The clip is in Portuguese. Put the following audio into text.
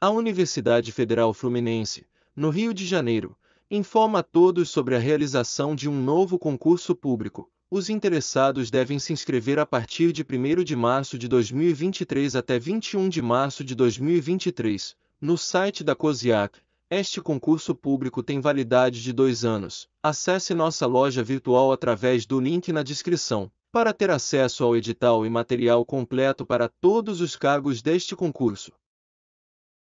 A Universidade Federal Fluminense, no Rio de Janeiro, informa a todos sobre a realização de um novo concurso público. Os interessados devem se inscrever a partir de 1 de março de 2023 até 21 de março de 2023, no site da COSIAC. Este concurso público tem validade de dois anos. Acesse nossa loja virtual através do link na descrição. Para ter acesso ao edital e material completo para todos os cargos deste concurso,